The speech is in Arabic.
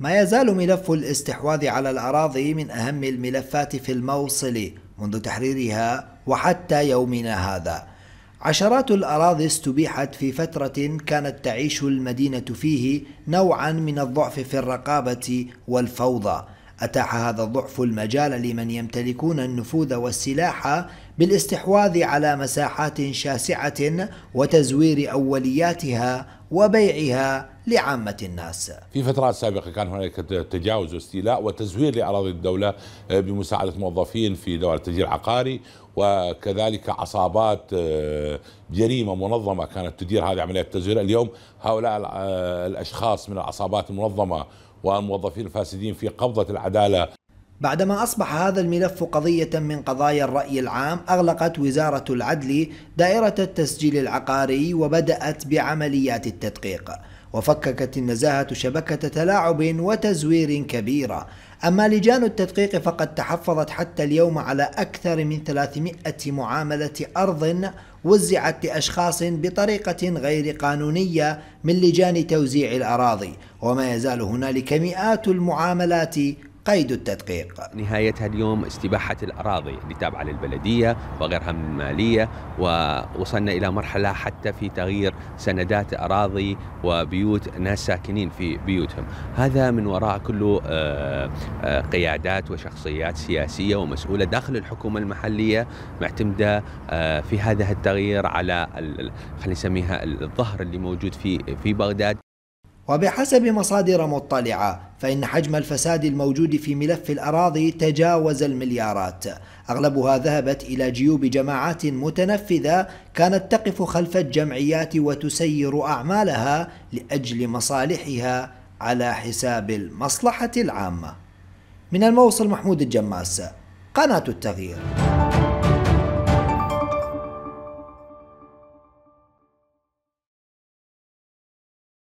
ما يزال ملف الاستحواذ على الأراضي من أهم الملفات في الموصل منذ تحريرها وحتى يومنا هذا عشرات الأراضي استبيحت في فترة كانت تعيش المدينة فيه نوعا من الضعف في الرقابة والفوضى أتاح هذا الضعف المجال لمن يمتلكون النفوذ والسلاح بالاستحواذ على مساحات شاسعة وتزوير أولياتها وبيعها لعامة الناس في فترات سابقة كان هناك تجاوز واستيلاء وتزوير لأراضي الدولة بمساعدة موظفين في دوائر التجير عقاري وكذلك عصابات آه، جريمة منظمة كانت تدير هذه عملية التزوير اليوم هؤلاء آه، الأشخاص من العصابات المنظمة والموظفين الفاسدين في قبضة العدالة بعدما أصبح هذا الملف قضية من قضايا الرأي العام أغلقت وزارة العدل دائرة التسجيل العقاري وبدأت بعمليات التدقيق وفككت النزاهة شبكة تلاعب وتزوير كبيرة أما لجان التدقيق فقد تحفظت حتى اليوم على أكثر من 300 معاملة أرض وزعت لأشخاص بطريقة غير قانونية من لجان توزيع الأراضي وما يزال هنالك مئات المعاملات قيد التدقيق نهايتها اليوم استباحة الأراضي اللي تابعة للبلدية وغيرها من المالية ووصلنا إلى مرحلة حتى في تغيير سندات أراضي وبيوت ناس ساكنين في بيوتهم هذا من وراء كله آه، آه، قيادات وشخصيات سياسية ومسؤولة داخل الحكومة المحلية معتمدة آه، في هذا التغيير على خلينا نسميها الظهر اللي موجود في في بغداد وبحسب مصادر مطلعة فإن حجم الفساد الموجود في ملف الأراضي تجاوز المليارات أغلبها ذهبت إلى جيوب جماعات متنفذة كانت تقف خلف الجمعيات وتسير أعمالها لأجل مصالحها على حساب المصلحة العامة من الموصل محمود الجماس قناة التغيير